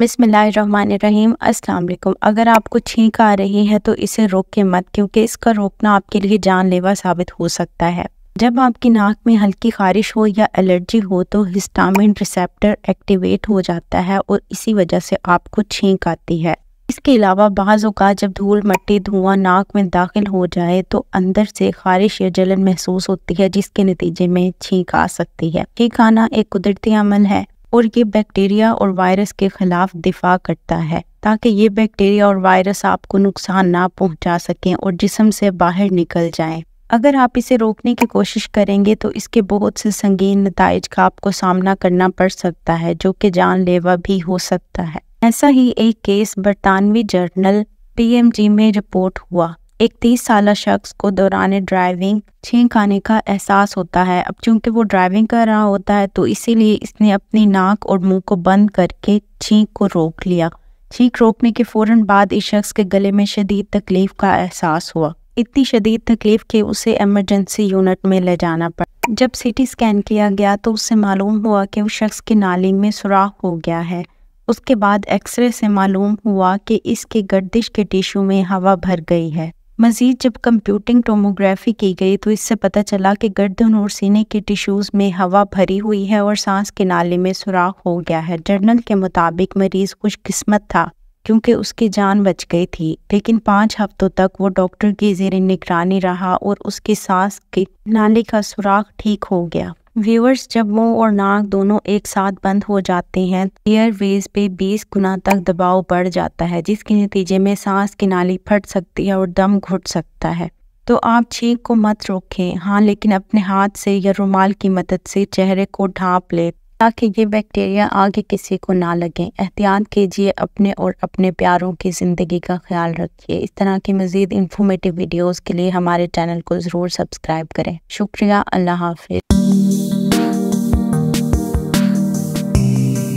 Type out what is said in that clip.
बिसमीम अस्सलाम अगर आपको छींक आ रही है तो इसे रोक के मत क्योंकि इसका रोकना आपके लिए जानलेवा साबित हो सकता है जब आपकी नाक में हल्की खारिश हो या एलर्जी हो तो हिस्टामिन रिसेप्टर एक्टिवेट हो जाता है और इसी वजह से आपको छींक आती है इसके अलावा बाज़ अवत जब धूल मट्टी धुआं नाक में दाखिल हो जाए तो अंदर से खारिश या जलन महसूस होती है जिसके नतीजे में छींक आ सकती है छींक आना एक कुदरती अमल है और ये बैक्टीरिया और वायरस के ख़िलाफ़ दिफा करता है ताकि ये बैक्टीरिया और वायरस आपको नुकसान ना पहुंचा सकें और जिसम से बाहर निकल जाएं। अगर आप इसे रोकने की कोशिश करेंगे तो इसके बहुत से संगीन नतज का आपको सामना करना पड़ सकता है जो कि जानलेवा भी हो सकता है ऐसा ही एक केस बरतानवी जर्नल पी में रिपोर्ट हुआ एक तीस साल शख्स को दौरान ड्राइविंग छींक आने का एहसास होता है अब चूंकि वो ड्राइविंग कर रहा होता है तो इसीलिए इसने अपनी नाक और मुंह को बंद करके छींक को रोक लिया छींक रोकने के फौरन बाद इस शख्स के गले में शदीद तकलीफ का एहसास हुआ इतनी शदीद तकलीफ के उसे एमरजेंसी यूनिट में ले जाना पड़ा जब सीटी स्कैन किया गया तो उससे मालूम हुआ कि उस शख्स की नाली में सुराख हो गया है उसके बाद एक्सरे से मालूम हुआ कि इसके गर्दिश के टिश्यू में हवा भर गई है मजीद जब कंप्यूटिंग टोमोग्राफी की गई तो इससे पता चला कि गर्दन और सीने के टिश्यूज़ में हवा भरी हुई है और सांस के नाले में सुराख हो गया है जर्नल के मुताबिक मरीज़ खुशकस्मत था क्योंकि उसकी जान बच गई थी लेकिन पाँच हफ्तों तक वो डॉक्टर की जेर निगरानी रहा और उसकी सांस के नाले का सुराख ठीक हो गया व्यूअर्स जब मुंह और नाक दोनों एक साथ बंद हो जाते हैं एयरवेज पे 20 गुना तक दबाव बढ़ जाता है जिसके नतीजे में सांस की नाली फट सकती है और दम घुट सकता है तो आप छींक को मत रोकें हाँ लेकिन अपने हाथ से या रुमाल की मदद से चेहरे को ढांप ले ताकि ये बैक्टीरिया आगे किसी को ना लगे एहतियात कीजिए अपने और अपने प्यारों की ज़िंदगी का ख्याल रखिए इस तरह की मज़ीद इंफॉर्मेटिव वीडियोज़ के लिए हमारे चैनल को ज़रूर सब्सक्राइब करें शुक्रिया अल्लाह हाफिज़